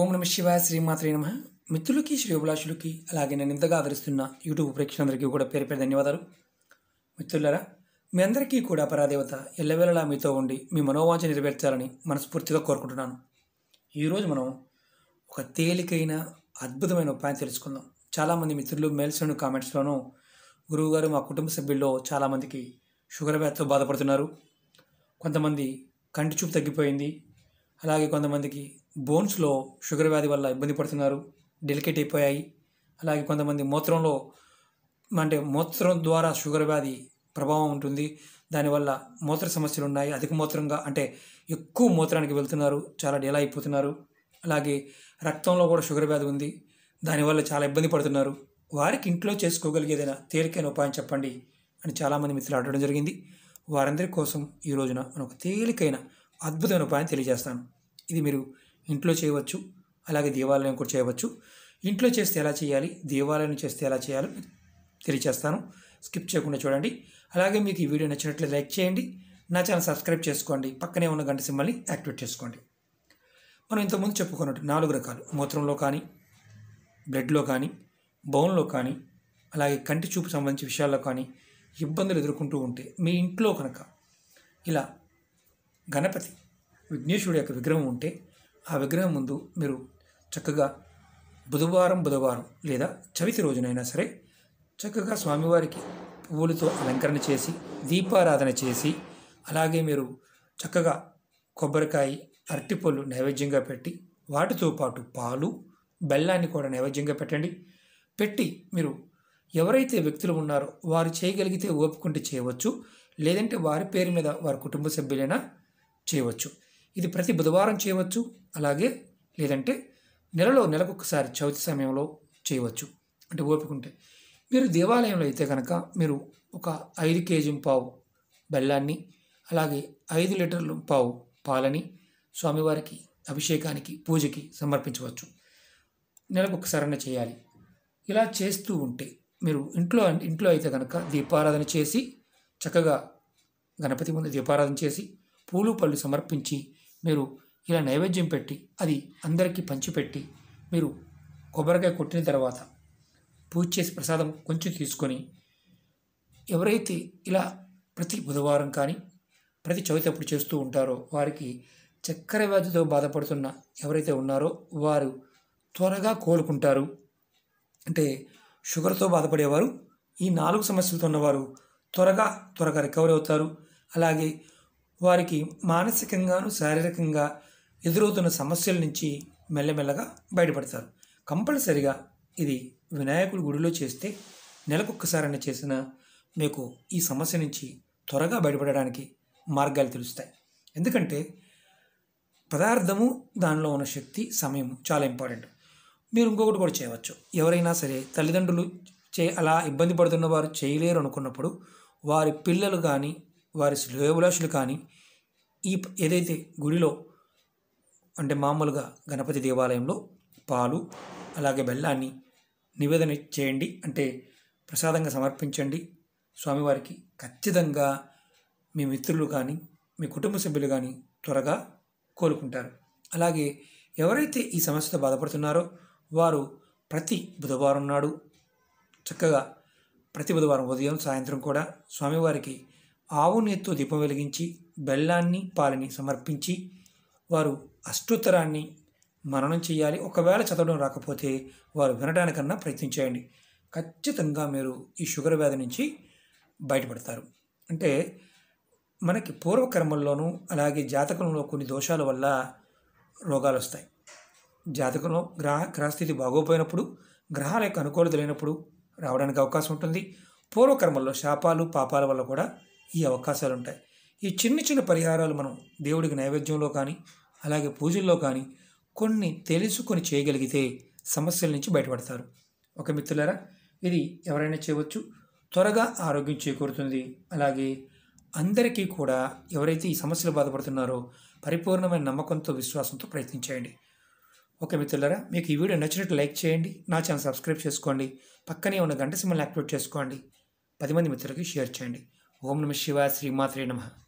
ఓం నమ శివాయ శ్రీమాత్రే నమ మిత్రులకి శ్రీ అభిలాషులకి అలాగే నేను ఇంతగా ఆదరిస్తున్న యూట్యూబ్ ప్రేక్షకులందరికీ కూడా పేరు పేరు ధన్యవాదాలు మిత్రులరా మీ అందరికీ కూడా పరాదేవత ఎల్లవేళలా మీతో ఉండి మీ మనోవాంఛ నెరవేర్చాలని మనస్ఫూర్తిగా కోరుకుంటున్నాను ఈరోజు మనం ఒక తేలికైన అద్భుతమైన ఉపాయం తెలుసుకుందాం చాలామంది మిత్రులు మెయిల్స్లోను కామెంట్స్లోనూ గురువుగారు మా కుటుంబ సభ్యుల్లో చాలామందికి షుగర్ వ్యాధితో బాధపడుతున్నారు కొంతమంది కంటి చూపు తగ్గిపోయింది అలాగే కొంతమందికి బోన్స్లో షుగర్ వ్యాధి వల్ల ఇబ్బంది పడుతున్నారు డెలికేట్ అయిపోయాయి అలాగే కొంతమంది మూత్రంలో అంటే మూత్రం ద్వారా షుగర్ వ్యాధి ప్రభావం ఉంటుంది దానివల్ల మూత్ర సమస్యలు ఉన్నాయి అధిక మూత్రంగా అంటే ఎక్కువ మూత్రానికి వెళ్తున్నారు చాలా డేలా అయిపోతున్నారు అలాగే రక్తంలో కూడా షుగర్ వ్యాధి ఉంది దానివల్ల చాలా ఇబ్బంది పడుతున్నారు వారికి ఇంట్లో చేసుకోగలిగేదైనా తేలికైన ఉపాయం చెప్పండి అని చాలామంది మిత్రులు అడగడం జరిగింది వారందరి కోసం ఈ రోజున నేను ఒక తేలికైన అద్భుతమైన ఉపాయం తెలియజేస్తాను ఇది మీరు ఇంట్లో చేయవచ్చు అలాగే దేవాలయం కూడా చేయవచ్చు ఇంట్లో చేస్తే ఎలా చేయాలి దేవాలయం చేస్తే ఎలా చేయాలో తెలియచేస్తాను స్కిప్ చేయకుండా చూడండి అలాగే మీకు ఈ వీడియో నచ్చినట్లయితే లైక్ చేయండి నా ఛానల్ సబ్స్క్రైబ్ చేసుకోండి పక్కనే ఉన్న గంట సింబల్ని యాక్టివేట్ చేసుకోండి మనం ఇంతకుముందు చెప్పుకున్నట్టు నాలుగు రకాలు మూత్రంలో కానీ బ్లడ్లో కానీ బౌన్లో కానీ అలాగే కంటి చూపు సంబంధించిన విషయాల్లో కానీ ఇబ్బందులు ఎదుర్కొంటూ ఉంటే మీ ఇంట్లో కనుక ఇలా గణపతి విఘ్నేశ్వరుడు యొక్క విగ్రహం ఉంటే ఆ విగ్రహం ముందు మీరు చక్కగా బుధవారం బుధవారం లేదా చవితి రోజునైనా సరే చక్కగా స్వామివారికి పువ్వులతో అలంకరణ చేసి దీపారాధన చేసి అలాగే మీరు చక్కగా కొబ్బరికాయ అరటిపళ్ళు నైవేద్యంగా పెట్టి వాటితో పాటు పాలు బెల్లాన్ని కూడా నైవేద్యంగా పెట్టండి పెట్టి మీరు ఎవరైతే వ్యక్తులు ఉన్నారో వారు చేయగలిగితే ఓపుకుంటే చేయవచ్చు లేదంటే వారి పేరు మీద వారి కుటుంబ సభ్యులైనా చేయవచ్చు ఇది ప్రతి బుధవారం చేయవచ్చు అలాగే లేదంటే నెలలో నెలకు ఒకసారి చవితి సమయంలో చేయవచ్చు అంటే ఓపిక ఉంటే మీరు దేవాలయంలో అయితే కనుక మీరు ఒక ఐదు కేజీ పావు బెల్లాన్ని అలాగే ఐదు లీటర్లు పావు పాలని స్వామివారికి అభిషేకానికి పూజకి సమర్పించవచ్చు నెలకు ఒకసారైనా చేయాలి ఇలా చేస్తూ ఉంటే మీరు ఇంట్లో ఇంట్లో అయితే కనుక దీపారాధన చేసి చక్కగా గణపతి ముందు దీపారాధన చేసి పూలు పళ్ళు సమర్పించి మీరు ఇలా నైవేద్యం పెట్టి అది అందరికీ పంచిపెట్టి మీరు కొబ్బరికాయ కొట్టిన తర్వాత పూజ చేసి ప్రసాదం కొంచెం తీసుకొని ఎవరైతే ఇలా ప్రతి బుధవారం కానీ ప్రతి చవితి అప్పుడు చేస్తూ ఉంటారో వారికి చక్కెర వ్యాధితో బాధపడుతున్న ఎవరైతే ఉన్నారో వారు త్వరగా కోలుకుంటారు అంటే షుగర్తో బాధపడేవారు ఈ నాలుగు సమస్యలతో ఉన్నవారు త్వరగా త్వరగా రికవరీ అవుతారు అలాగే వారికి మానసికంగాను శారీరకంగా ఎదురవుతున్న సమస్యల నుంచి మెల్లమెల్లగా బయటపడతారు కంపల్సరిగా ఇది వినాయకుడి గుడిలో చేస్తే నెలకొక్కసారైనా చేసిన మీకు ఈ సమస్య నుంచి త్వరగా బయటపడడానికి మార్గాలు తెలుస్తాయి ఎందుకంటే పదార్థము దానిలో ఉన్న శక్తి సమయం చాలా ఇంపార్టెంట్ మీరు ఇంకొకటి కూడా చేయవచ్చు ఎవరైనా సరే తల్లిదండ్రులు చే అలా ఇబ్బంది పడుతున్న వారు చేయలేరు అనుకున్నప్పుడు వారి పిల్లలు కానీ వారి శ్రేయోభిలాషులు కానీ ఈ ఏదైతే గుడిలో అంటే మామూలుగా గణపతి దేవాలయంలో పాలు అలాగే బెల్లాన్ని నివేదన చేయండి అంటే ప్రసాదంగా సమర్పించండి స్వామివారికి ఖచ్చితంగా మీ మిత్రులు కానీ మీ కుటుంబ సభ్యులు కానీ త్వరగా కోలుకుంటారు అలాగే ఎవరైతే ఈ సమస్యతో బాధపడుతున్నారో వారు ప్రతి బుధవారం నాడు చక్కగా ప్రతి బుధవారం ఉదయం సాయంత్రం కూడా స్వామివారికి ఆవు నేత్తో దీపం వెలిగించి బెల్లాన్ని పాలని సమర్పించి వారు అష్టోత్తరాన్ని మననం చేయాలి ఒకవేళ చదవడం రాకపోతే వారు వినడానికన్నా ప్రయత్నం చేయండి ఖచ్చితంగా మీరు ఈ షుగర్ వ్యాధి నుంచి బయటపడతారు అంటే మనకి పూర్వకర్మల్లోనూ అలాగే జాతకంలో కొన్ని దోషాల వల్ల రోగాలు వస్తాయి జాతకంలో గ్రహ గ్రహస్థితి బాగోపోయినప్పుడు గ్రహాల యొక్క అనుకూలత లేనప్పుడు రావడానికి అవకాశం ఉంటుంది పూర్వకర్మల్లో శాపాలు పాపాల వల్ల కూడా ఈ అవకాశాలు ఉంటాయి ఈ చిన్న చిన్న పరిహారాలు మనం దేవుడికి నైవేద్యంలో కానీ అలాగే పూజల్లో కానీ కొన్ని తెలుసుకొని చేయగలిగితే సమస్యల నుంచి బయటపడతారు ఒక మిత్రులారా ఇది ఎవరైనా చేయవచ్చు త్వరగా ఆరోగ్యం చేకూరుతుంది అలాగే అందరికీ కూడా ఎవరైతే ఈ సమస్యలు బాధపడుతున్నారో పరిపూర్ణమైన నమ్మకంతో విశ్వాసంతో ప్రయత్నించేయండి ఓకే మిత్రులరా మీకు ఈ వీడియో నచ్చినట్టు లైక్ చేయండి నా ఛానల్ సబ్స్క్రైబ్ చేసుకోండి పక్కనే ఉన్న గంట సిమ్మల్ని యాక్టివేట్ చేసుకోండి పది మంది మిత్రులకి షేర్ చేయండి ओम नम शिवाय श्रीमात्र नमः